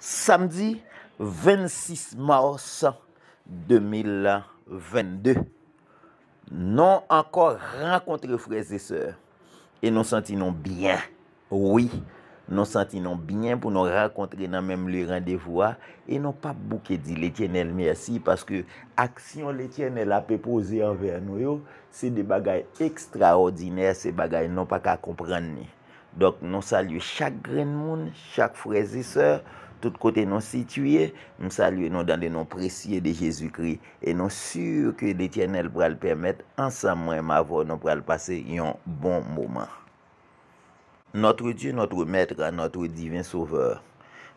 Samedi 26 mars 2022 Non ankor Rankontre freze se E non santi non byen Oui Non santi non byen pou non rankontre Nan menm le randevoua E non pa bouke di letyenel Merci Aksyon letyenel apepoze anver nou yo Se de bagay ekstraordiner Se bagay non pa ka kompran ni Donk non salye chak gren moun Chak freze se Tout kote nou situye, nou salye nou dan de nou presye de Jezoukri. E nou sur ke l'Etyenel pral permette ansan mwen mavo nou pral pase yon bon mouman. Notre Dieu, notre maître, notre divin sauveur.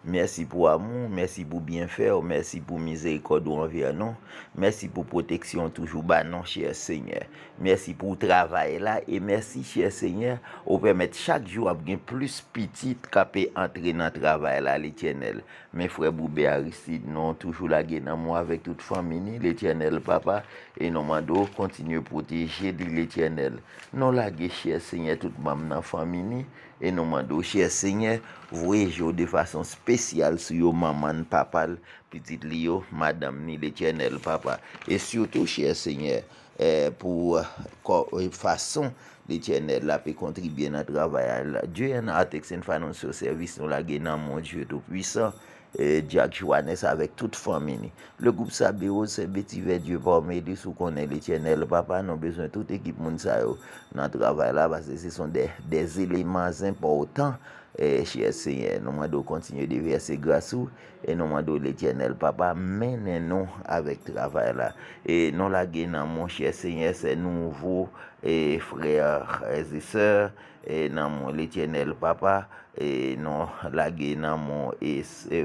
Mersi pou amoun, mersi pou bienfer, mersi pou mizerikodou an vya nan, mersi pou poteksyon toujou ban nan, chèr sènyè. Mersi pou travay la, e mersi chèr sènyè, ou pèmèt chak jou ap gen plus piti kapè antre nan travay la lè tjenel. Mè fwè pou bè Aristide nan toujou lage nan mou avèk tout famini lè tjenel papa, e nan mando kontinye potejè di lè tjenel. Nan lage chèr sènyè tout mam nan famini. E nou mandou, chèr sènyè, vwej yo de fason spèsyal sou yo maman papal, piti li yo, madame ni de tjenèl papa. E sou tou, chèr sènyè, e, pou e, fason de tjenèl la pe kontribyen a travayal la. Dje yon a teksen fanonso servis nou la genan moun jwetou pwisan. E jak chwa nes avèk tout fòmini. Le goup sa bi ou se beti vè djè pa ou mè di sou konè li tjenè. Le papa nou beswen tout ekip moun sa yo nan tout avè la vase se son de zéléman zèm po otan. E, che se nye, nouman do kontinye de viye se grasou E nouman do letyen el papa menen nou avek travay la E nou la gen nan moun che se nye se nouvo E frey rezi e, se E nan moun letyen el papa E nou la gen nan moun e,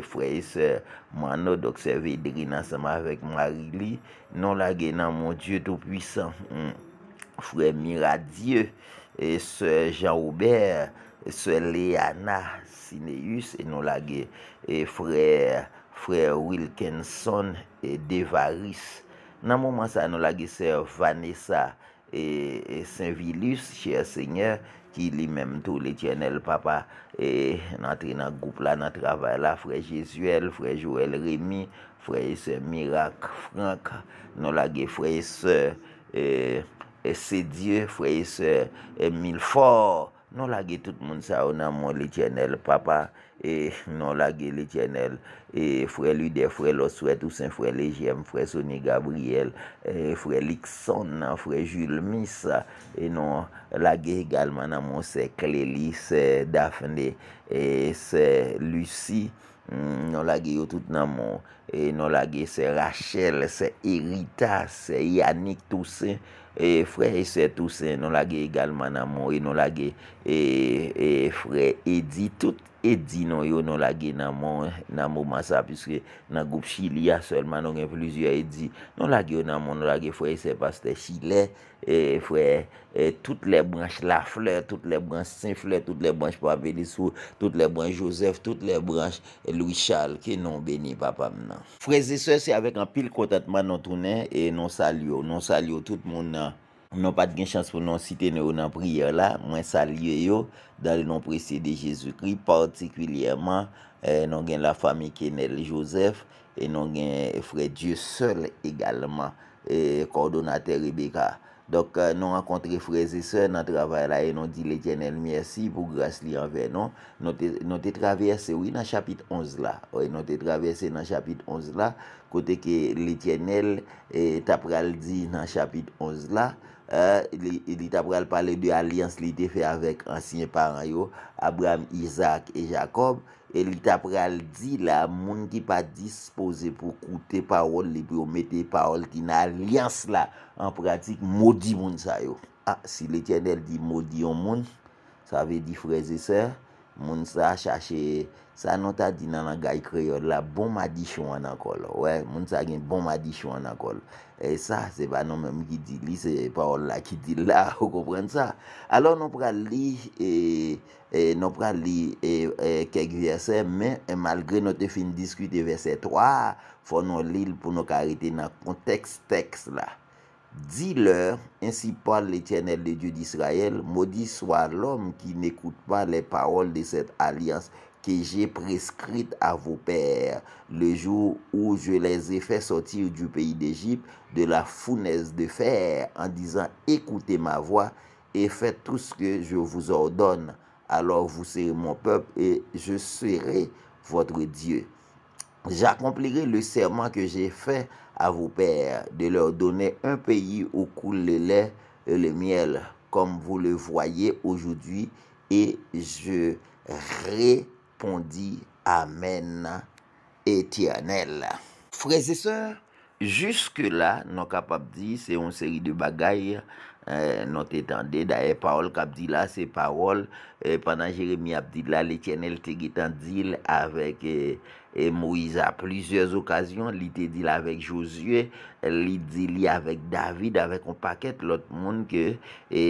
frey se Mwano dok se vedri nan seman avek marigli Nou la gen nan moun dieu tou pwisan mm, Frey mirad dieu E se Jean Robert Se Léana Sineus. E nou lage e Frère Wilkinson e Devaris. Nan mouman sa nou lage Se Vanessa e, Saint-Vilus. Cheye Seigneur ki li mèm tou l'Etyenel Papa. E nan tre nan goup la nan travè la. Frère Jésuel, Frère Joël Rémy, Frère Mirac Franck. Nou lage Frère Se Dieu, Frère Emile Faure. Non lage tout moun sa ou nan moun li tjenel papa, e non lage li tjenel e fwe Lude, fwe Loswet, ou sen fwe Lejem, fwe Soni Gabriel, e fwe Likson, fwe Jul Misa, e non lage egalman nan moun se Kleli, se Daphne, se Lucy, mm, non lage yo tout nan moun. E non lage se Rachel, se Erita, se Yannick tousen E frey ese tousen, non lage egalman nanmou E non lage frey Edi, tout Edi non yo non lage nanmou Nanmou masapiske nan goup Chilia selman, non gen flouz yo Edi Non lage yo nanmou, non lage frey ese paste Chile E frey, e tout le branche Lafleur, tout le branche Sinfleur Tout le branche Pavelisou, tout le branche Joseph Tout le branche Louis Charles, ke non beni papam nan Freze se se avèk an pil kontatman nan tounen e nan salyo, nan salyo tout moun nan pat gen chans pou nan siten yo nan priyer euh, non la, mwen salyo yo dan le nan prese de Jezoukri, partikwilyèman nan gen la fami Kenel Joseph e nan gen fre Dieu seul egalman, kordonate euh, Rebekah. Donk euh, nou an kontre freze se nan travay la e nou di l'Etiennel mersi pou gras li an venon. Nou te traverse oui nan chapit onz la. Nou te traverse nan chapit onz la kote ke l'Etiennel e, tapral di nan chapit onz la. Euh, li tapral pale de alians li te fe avek ansinye paran yo Abraham, Isaac e Jacob. E li tapral di la, moun ki pa dispose pou koute parol, li pou mette parol, ki nan lians la, an pratik modi moun sayo. Ah, si le tjenel di modi yon moun, sa ve di freze sey. Moun sa chache, sa nou ta di nan an gay kreyo la, bon madi chou an akol. Moun sa gen bon madi chou an akol. E sa, se pa nou menm ki di li, se pa ou la ki di la, ou kompren sa. Alo nou pran li, nou pran li kek verse, men, malgre nou te fin diskute verse 3, fon nou li pou nou karite nan konteks-tekst la. Dis-leur, ainsi parle l'Éternel, le Dieu d'Israël, maudit soit l'homme qui n'écoute pas les paroles de cette alliance que j'ai prescrite à vos pères, le jour où je les ai fait sortir du pays d'Égypte, de la founaise de fer, en disant, écoutez ma voix et faites tout ce que je vous ordonne. Alors vous serez mon peuple et je serai votre Dieu. J'accomplirai le serment que j'ai fait Euh, a vou pèr de lòr donè euh, an peyi ou koule lè lè mèl, kom vò lè vwaye ojou dwi, e jè rèpondi amèn etiyanèl. Frèzè sè, jüske la, nou kapabdi, sè yon seri de bagay, nou tè tande, daè paol kapdila, sè paol, pandan jérémi abdila, lè tiyanèl tè gitandil, avèk, E Moïse a plisyez okasyon, li te di la vek Josue, li te di li avek David, avek an paket lot moun ke e,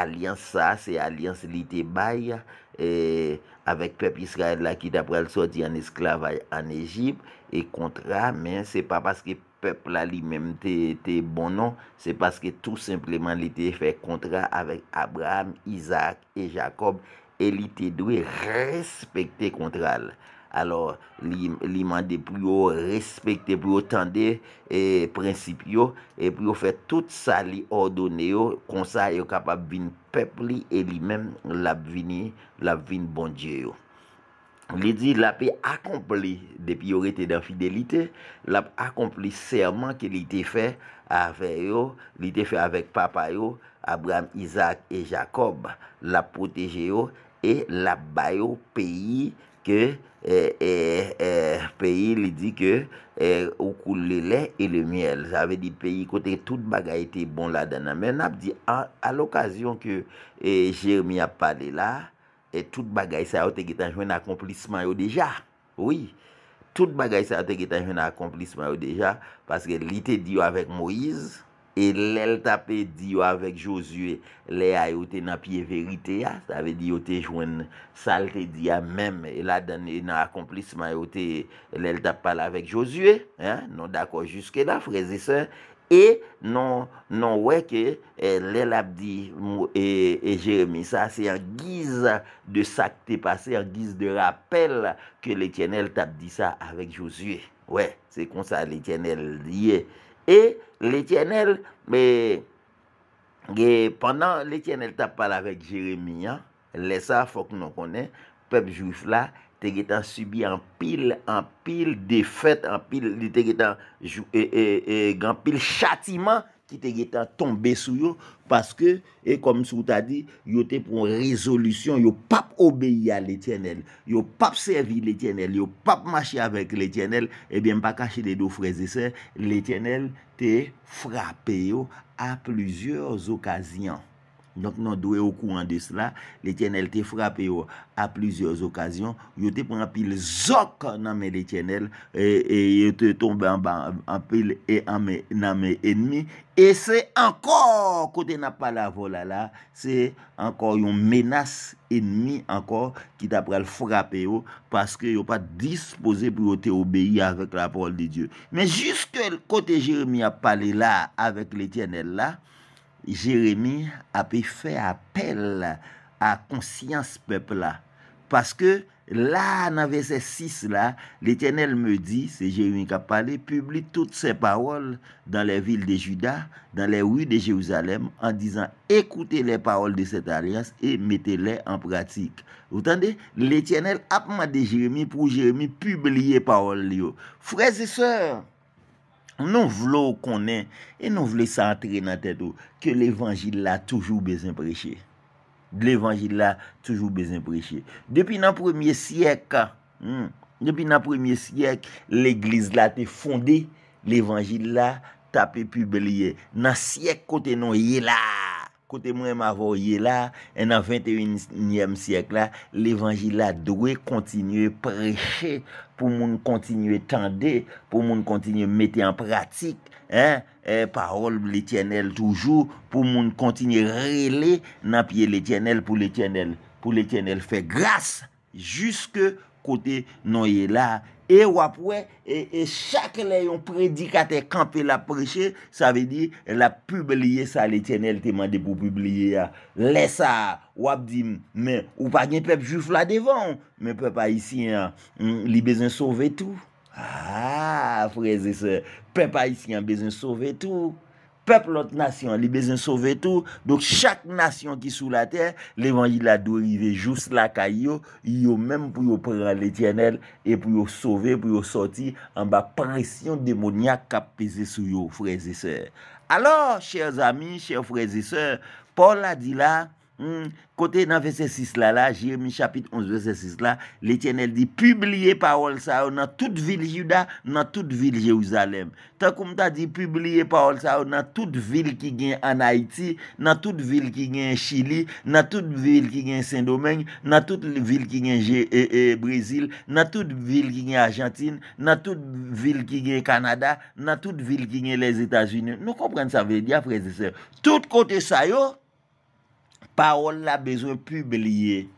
alians sa, se alians li te baye avek pep Israel la ki dapre al soti an esklave an Ejib, e kontra, men se pa paske pep la li menm te bonan, non, se paske tou simpleman li te fe kontra avek Abraham, Isaac, e Jacob, e li te dwe respekte kontral. alor li mande pou yo respekte, pou yo tende, e prinsip yo, e pou yo fe tout sa li ordone yo, konsa yo kapap vin pepli, e li men lap vini, lap vin bondye yo. Li di, lap e akompli, depi yo rete dan fidelite, lap akompli serman ki li te fe, afe yo, li te fe avek papa yo, Abraham, Isaac, e Jacob, lap proteje yo, e lap bayo peyi Ke e, e, e, peyi li di ke ou koule le len e le myel. Jave di peyi kote tout bagay te bon la dana. Men ap di a l'okasyon ke Jeremie ap pale la, tout bagay sa oute ki tanjwen akomplisman yo deja. Oui, tout bagay sa oute ki tanjwen akomplisman yo deja. Paske li te di yo avek Moise. E lèl tapè di yo avèk Josué, lè a yote na piye verite ya. Sa avè di yote jwen salte di ya mèm. E la danè e nan akomplisme a yote lèl tap pal avèk Josué. Non d'akwa juske la freze sa. E non, non wè ke e lèl ap di mou e, e Jeremie sa. Sa se an giz de sakte pase, an giz de rapel ke lèkè nel tap di sa avèk Josué. Wè, se kon sa lèkè nel diye. E lè tè nèl, mè, gè, pandan lè tè nèl ta pala rèk Jeremia, lè sa, fòk nou konè, pep jouf la, tè gè tan subi an pil, an pil defèt, an pil, lè tè gè tan, e, e, e, e, gè an pil chatiman, ki te geta tombe sou yo, paske, e kom sou ta di, yo te pon rezolusyon, yo pap obeye a l'Etyenel, yo pap servi l'Etyenel, yo pap mache avek l'Etyenel, ebyen pa kache de do freze se, l'Etyenel te frape yo, a plizyez okazyan. Nouk nou dwe ou kouan disla, lè tjenel te frape yo a plusieurs okasyon, yo te pran pil zok nan men lè tjenel, e, e yo te tombe an pil nan men ennmi, e se ankor kote nan pala vola la, se ankor yon menas ennmi ankor, ki ta pral frape yo, paske yo pa dispose pou yo te obeye a rek la pol di Diyo. Men jiske kote jirimi a pale la avèk lè tjenel la, Jeremie api fè apel A konsyans pepla Paske la Nanve se sis la L'Etiennel me di Se Jeremie kap pale Publi tout se parol Dan le vil de Juda Dan le ru de Jeuzalem An dizan ekoute le parol de set alyans E mette le en pratik Ou tande? L'Etiennel apma de Jeremie Pou Jeremie publie parol yo Frèze seur Nou vlo konen E nou vle sa atre nan tete ou Ke l'evangil la toujou bezin preche L'evangil la toujou bezin preche Depi nan premye syek hmm, Depi nan premye syek L'eglis la te fonde L'evangil la Tape publie Nan syek kote nou ye la Kote mwen m avoye la, en an 21 yem siyek la, l'Evangila dwe kontinye preche pou moun kontinye tende, pou moun kontinye mette an pratik, e parol pou l'Etyenel toujou, pou moun kontinye rele nan piye l'Etyenel pou l'Etyenel. Pou l'Etyenel fe grase, jiske kote m avoye la, E wap we, e chak le yon predikate kanpe la preche, sa ve di la publie sa le tene l temande pou publie ya. Le sa, wap di, ou pa gen pep juf la devan, men pep a isi mm, li bezen sove tou. Ha, preze se, pep a isi li bezen sove tou. Peplot nasyon li bezen sove tou, dok chak nasyon ki sou la ter, levanyi la do yive jous la kay yo, yo menm pou yo pre al etyenel, e pou yo sove, pou yo soti, an ba presyon demonya kap pese sou yo, freze se. Alo, chèr zami, chèr freze se, Paul la di la, Hmm. Kote na vese 6 la la Jirimi chapit 11 vese 6 la Le tjenel di Publie parol sa yo Na tout vil juda Na tout vil jeuzalem Ta koum ta di Publie parol eh, eh, sa yo Na tout vil ki gen an Haiti Na tout vil ki gen Chili Na tout vil ki gen Saint-Domingue Na tout vil ki gen Brazil Na tout vil ki gen Argentine Na tout vil ki gen Kanada Na tout vil ki gen les Etats-Unis Nou kompren sa ve di apre se se Tout kote sa yo Parole a besoin publier.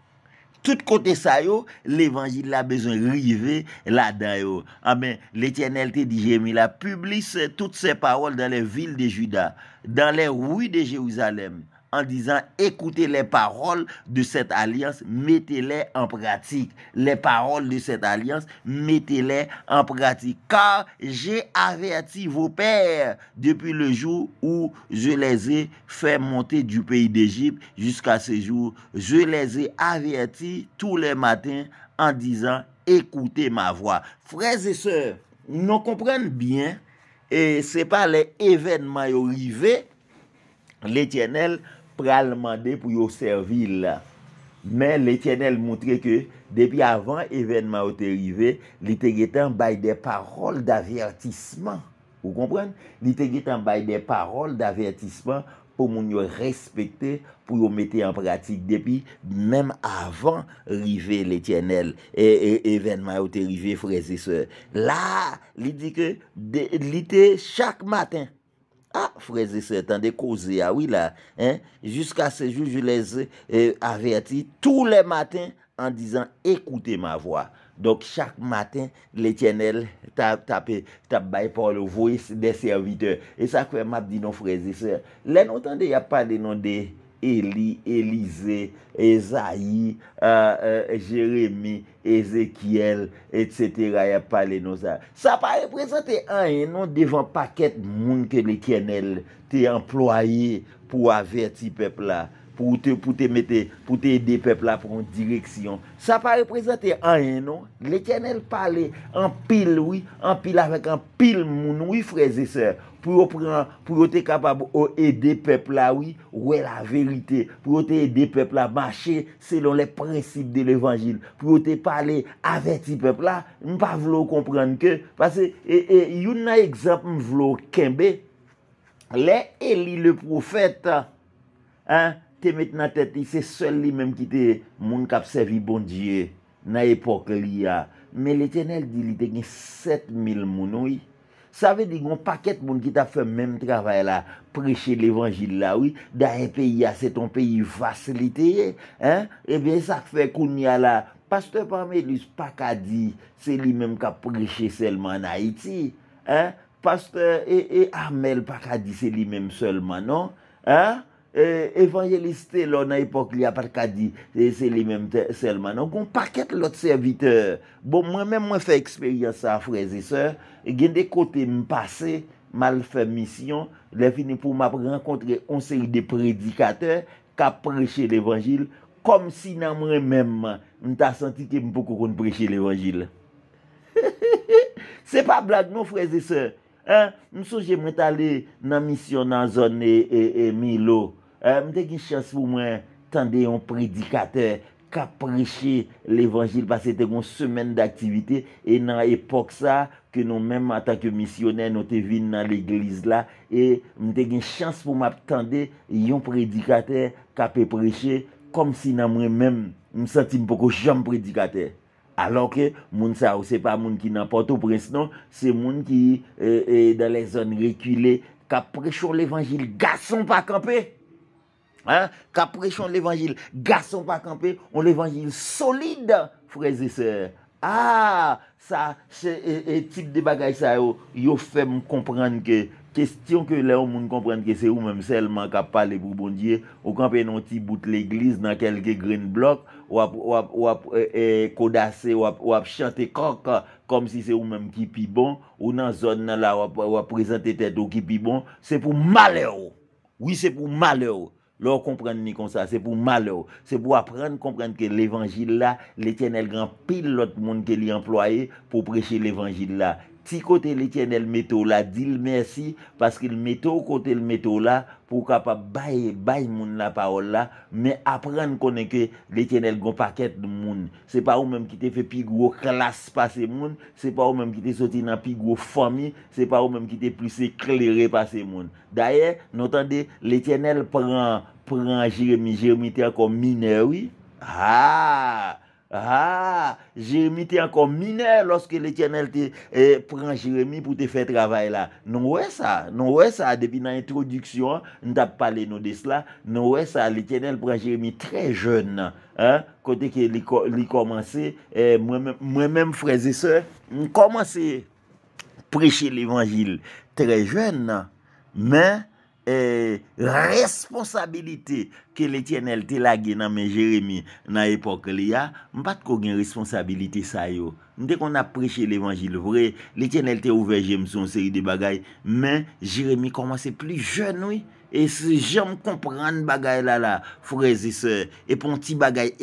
Tout côté ça l'évangile a besoin river là-dedans Amen. L'Éternel te dit la publie toutes ces paroles dans les villes de Juda, dans les rues de Jérusalem en disant écoutez les paroles de cette alliance, mettez-les en pratique. Les paroles de cette alliance, mettez-les en pratique. Car j'ai averti vos pères depuis le jour où je les ai fait monter du pays d'Égypte jusqu'à ce jour. Je les ai avertis tous les matins en disant écoutez ma voix. Frères et sœurs, nous comprenons bien, et c'est pas les événements arrivés, l'Éternel pral mande pou yo servil la. Men, l'Etiennelle montre ke, depi avan evenman yo te rive, li te getan bay de parol d'avertisman. Ou kompren? Li te getan bay de parol d'avertisman pou moun yo respekte pou yo mette en pratik. Depi, menm avan rive l'Etiennelle, e, evenman yo te rive, freze se. La, li di ke, li te chak maten, A, ah, freze se, tande koze ah ya, wila, jiska se ju juleze a euh, reati, tou le maten an dizan, ekoute ma voa. Dok, chak maten, le tjenel, ta pe, ta baypolo, voe deservite, e sakwe map di nou freze se. Le nou tande, ya pa de nou de, Eli, Elize, Ezaïe, Jeremie, Ezekiel, etc. Ya pale nou sa. Sa pa reprezenté an enon devan paket moun ke li kenel te employe pou averti pepla. Pou te mète, pou te ede pepla pou moun direksyon. Sa pa reprezenté an enon, li kenel pale an pil wou, an pil avèk an pil moun wou fraze se. Pou yo te kapab ou ede pep la, wè la verite. Pou yo te ede pep la, mache selon le principe de l'Evangile. Pou yo te pale averti pep la, mpa vlo komprende ke. Pase, yon na ekzamp m vlo kembe, le Eli le profet, te met nan tet, se sol li menm ki te moun kap sevi bondye na epok li ya. Me le tenel di li te gen 7000 mounoui, Sa ve digon, paket moun ki ta fe mèm travay la, preche l'Evangil la, oui, da e peyi a, se ton peyi vas li teye, hein, e ben sa fe koun ya la. Pasteur Parmelis, pak a di, se li mèm ka preche selman na Iti, hein, pasteur, e, e, Armel, pak a di, se li mèm selman, non, hein. Eh, evanjeliste lò nan epok li apat kadi eh, se li menmte selman nou kon paket lot serviteur bon mwen mwen fè eksperyase an freze sè gen de kote mpase mal fè misyon lè fini pou m ap renkontre konseri de predikater ka preche l'evanjil kom si nan mwen mèm mwen ta santi ke m poukou kon preche l'evanjil se pa blag nou freze sè m sou jemre talè nan misyon nan zon e mi lò Euh, mwen te gen chans pou mwen tende yon predikater ka preche l'Evangil pa se te kon semen d'aktivite e nan epok sa ke nou menm an ta ke misioner nou te vin nan l'Eglise la e mwen te gen chans pou mwen tende yon predikater ka pe preche kom si nan mwen menm mwen senti mpoko jom predikater alo ke moun sa ou se pa moun ki nan poto preche non, se moun ki e euh, euh, dan le zon rekile ka preche l'Evangil gason pa kampe! Ka prechon l'evangil Garson pa kampe On l'evangil solide Freze se A sa E tip de bagaj sa yo Yo fe moun komprende ke Kestyon ke le ou moun komprende ke Se ou mèm selman ka pale pou bondye Ou kampe nou ti bout l'eglise Nan kelke green block Ou ap kodase Ou ap chante koka Kom si se ou mèm ki pi bon Ou nan zon nan la Ou ap prezante tete ou ki pi bon Se pou maleo Ou se pou maleo Lò komprende ni kon sa, se pou male ou. Se pou aprenne, komprende ke l'Evangile la, l'Etyen el gran pil lot moun ke li employe pou preche l'Evangile la. si côté l'Éternel métaux là, dit merci parce qu'il met au côté le métaux là pour capable bailler bailler la parole là, mais apprendre qu'on que l'Éternel gon paquet de moun. C'est pas ou même qui t'es fait plus gros classe passer moun, c'est pas ou même qui t'es sorti dans plus gros famille, c'est pas ou même qui t'es plus éclairé passer moun. D'ailleurs, n'entendez l'Éternel prend prend Jérémie Jérémie comme mineur oui. Ah Ha, ah, Jeremie te ankon minè loske lè tjenèl te pran Jeremie pou te fè travèl la. Non, nou wè sa, nou wè sa. Depi nan introduksyon, nou tap pale nou de s'la, nou wè sa, lè tjenèl pran Jeremie trè jèn nan. Ha, kote ke li komanse, eh, mwen mèm frèze se, mwen komanse preche l'évangil, trè jèn nan, men, E responsabilite ke letyen el te lage nan men Jeremie nan epok li ya mbat kogen responsabilite sa yo mdekon apreche l'evangil vre letyen el te ouve jem son seri de bagay men Jeremie koman e se pli jenoui et se jem kompran bagay la la freze se et e pon ti bagay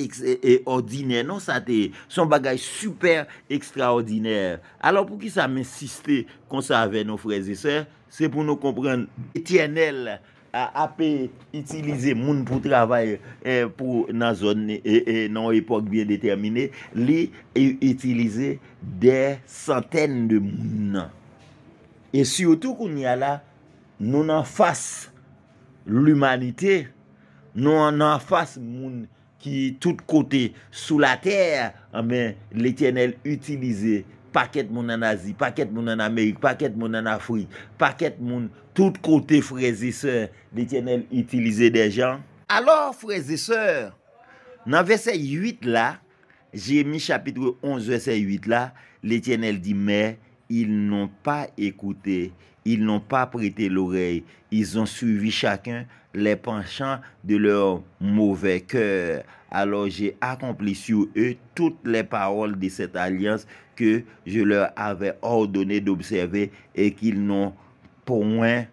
ordiner non sa te son bagay super ekstraordiner alo pou ki sa men siste kon sa ave nou freze se Se pou nou kompren, etyenel apè itilize moun pou travay e, pou nan zon e, e, e nan epok bien determine, li etilize de santen de moun. E syoutou koun ya la, nou nan fass l'umanite, nou nan fass moun ki tout kote sou la ter, amè l'etyenel itilize moun. Paket moun an Asi, paket moun an Amerik, paket moun an Afri, paket moun tout kote freze seur, l'Etienne l'utilize de jan. Alors freze seur, nan verse 8 la, j'y emi chapitre 11 verse 8 la, l'Etienne l'di mè, il n'on pa ekoute, il n'on pa prete l'orey, il zon suivi chakèm lè penchant de lèr mouvè kèr. alor jè akomplis yu e tout le parol de set alians ke jè lè avè ordonè d'observe e ki lè nò pou mwen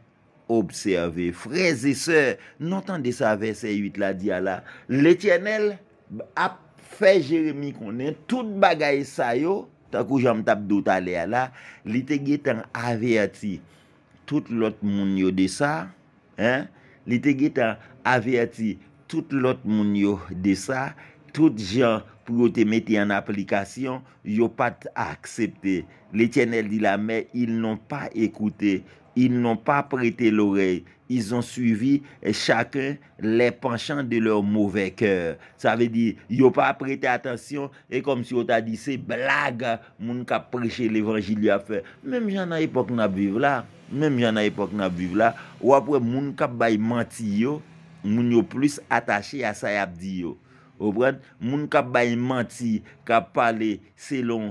observe. Freze se, notan de sa verset yut la di ala, lè tjenel ap fè Jeremie konen, tout bagay sa yo, takou jè mtap douta le ala, li te gè tan avè ati tout lot moun yo de sa, li te gè tan avè ati tout l'autre monde de ça, tout gens pour te mettre en application, yo pas accepté. L'Éternel dit la mais ils n'ont pas écouté, ils n'ont pas prêté l'oreille. Ils ont suivi chacun les penchants de leur mauvais cœur. Ça veut dire, ils n'ont pas prêté attention et comme si on t'a dit, c'est blague, mon qui prêché l'évangile a fait. Même j'en ai époque n'a vivre là, même j'en ai époque n'a vivre là, ou après gens qui ont menti Moun yo plis atache a sa yabdi yo. Ou pren, moun ka bay manti, ka pale selon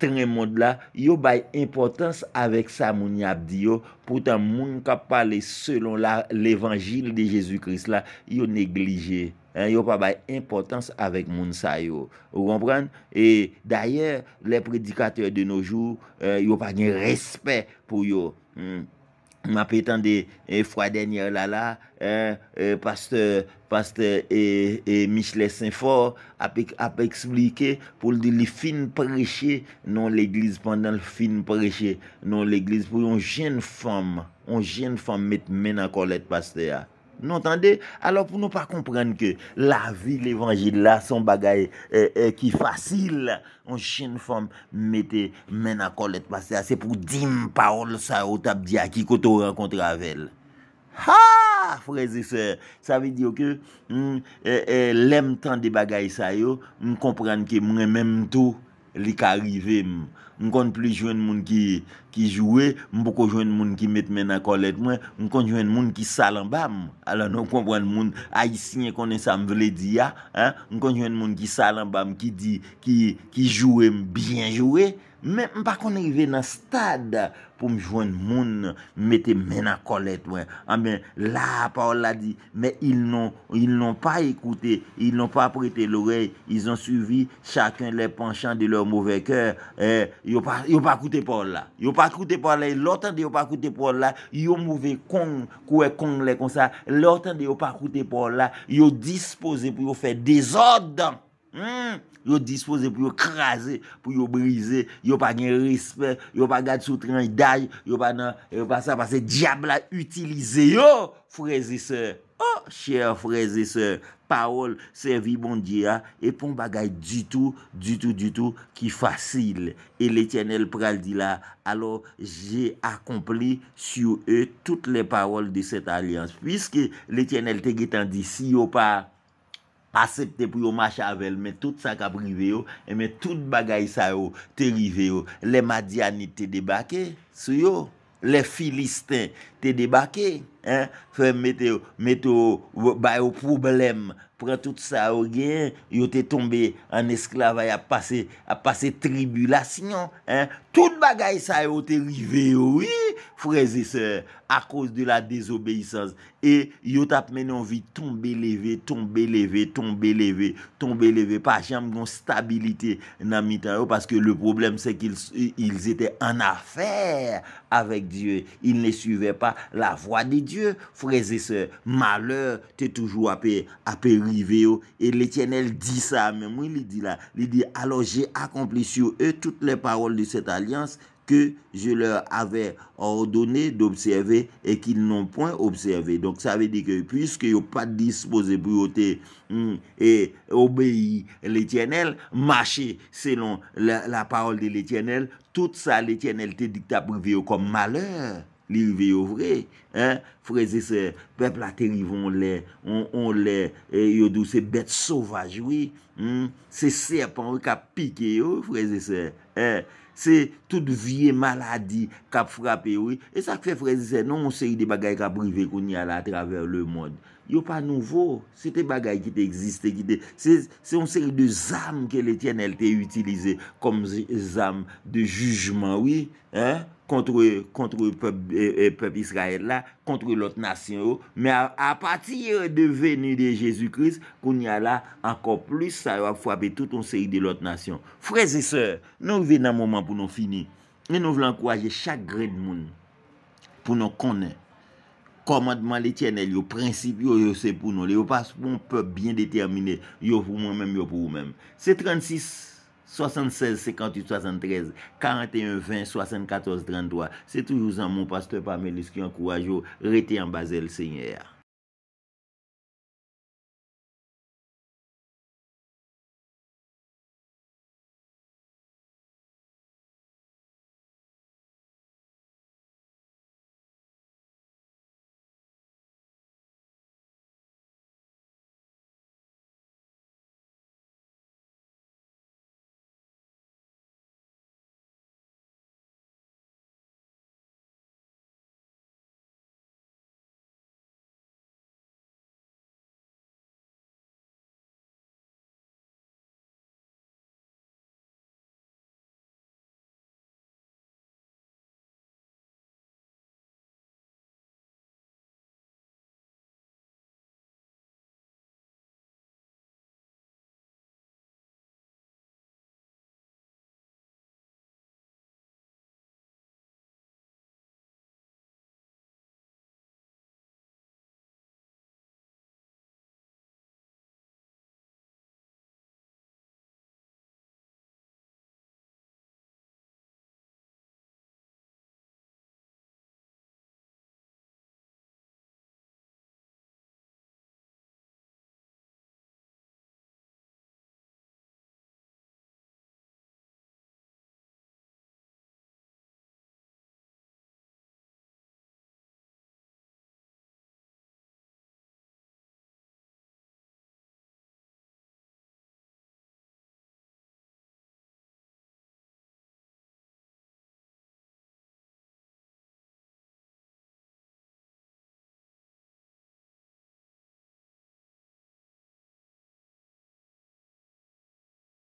tre mond la, yo bay importans avek sa moun yabdi yo. Poutan moun ka pale selon la, levangil de Jezu Kris la, yo neglije. Yo pa bay importans avek moun sa yo. Ou pren, e dayer, le predikater de nou jou, euh, yo pa nye respet pou yo. Hmm. M ap etande, eh, fwa denye lala, eh, paste, paste, e eh, Michele Saint-Fort, ap explike, pou li fin preche, nou l'Eglise, pendant fin preche, nou l'Eglise, pou yon jen fom, yon jen fom met men akol et paste ya. N'entende, alo pou nou pa komprende ke la vi l'evangil la son bagay ki fasil On chine fom mette men akol et pasya Se pou di m paol sa yo tab diya ki koto renkontravel Ha, frezi se, sa vi diyo ke Lem tan de bagay sa yo, m komprende ke mwen menm tou li ka rivem Mwen kon pli jwen moun ki jwe, mwen poko jwen moun ki met men akol et mwen, mwen kon jwen moun ki salan bam. Alon mwen kon pwen moun ay sinye konen sa mvelediya, mwen kon jwen moun ki salan bam, ki jwe mbyen jwe, mwen pa konen yve nan stad a. pou mjwen moun mwete menakolet wè. Amè, ah, la pa ou la di, mè il nou, il nou pa ekoute, il nou pa prete l'orey, il nou suivi chakèn lè penchant de lè mwove kèr, yo pa akoute pa ou la. Yo pa akoute pa ou la, lò tan de yo pa akoute pa ou la, yo mwove kong, kouè kong lè kon sa, lò tan de yo pa akoute pa ou la, yo dispose pou yo fè dezodan, Hmm. Yo dispose pou yo kraze, pou yo brize, yo pa gen rispe, yo pa gade sou tren y daj, yo pa nan, yo pa sa pa se diable a utilize yo, freze se. Oh, chère freze se, parol servi mondye a, epon bagay du tout, du tout, du tout, ki fasil. Et l'Etiennelle pral di la, alors j'ai accompli sur eux toutes les paroles de cette alliance, puisque l'Etiennelle te guetant dit si yo pa... Asepte pou yo ma chavelle, men tout sa ka brive yo, men tout bagay sa yo, te rive yo. Le Madiani te debake, sou yo. Le Filistin, te debake, hein, fè mette ou bay ou tout ça, au gen, yo te tombe en esklavay a pase, a tribulation, hein? tout bagay sa yo te oui, frères et sœurs, à cause de la désobéissance et yo tap menon vi tombe leve, tombe levé tombe levé tombe leve, pas chanm gon stabilite nan mitan parce le problème c'est qu'ils ils en en avec Dieu, ils il ne suivaient pas, La vwa de Diyo, freze se, malheur te toujou apè riveyo oh. Et l'Etiennel di sa, mè mwen li di la Li di, alò jè akompli sou e tout le parol de cet alians Ke je lè avè ordonné d'observe Et ki l'on pouen observe Donk sa vè di ke, pwiske yo pa dispose briote hmm, Et obèi l'Etiennel Mâche selon la parol de l'Etiennel Tout sa l'Etiennel te dikta briveyo oh, kom malheur Li rive yo vre, he, freze se, pep la terivon lè, on lè, yo dou se bete sovaj, wè, he, se sepan wè ka pike yo, freze se, he, se tout vie maladi ka frape, wè, e sa kfe freze se, nou an seri de bagay ka brive koni ala traver le mod, yo pa nouvo, se te bagay ki te existe, ki te, se, se an seri de zam ke le tjen el te utilize, kom zam de jujman, wè, he, kontre pep Israel la, kontre lot nasyon ou, me a pati de veni de Jezoukris, pou ni ala anko plus sa yo a fwabe touton seyi de lot nasyon. Freze se, nou ven nan mouman pou nou fini, nou nou vlan kouaje chak gre de moun, pou nou konen, komadman lé tjenel, yo prinsip yo yo se pou nou, yo pas pou moun pep bien determine, yo pou moun mèm, yo pou moun mèm. Se 36, 76, 58, 73, 41, 20, 74, 33. Se toujouz an moun pastor pa melis ki an kouajou. Reti an bazel se nye a.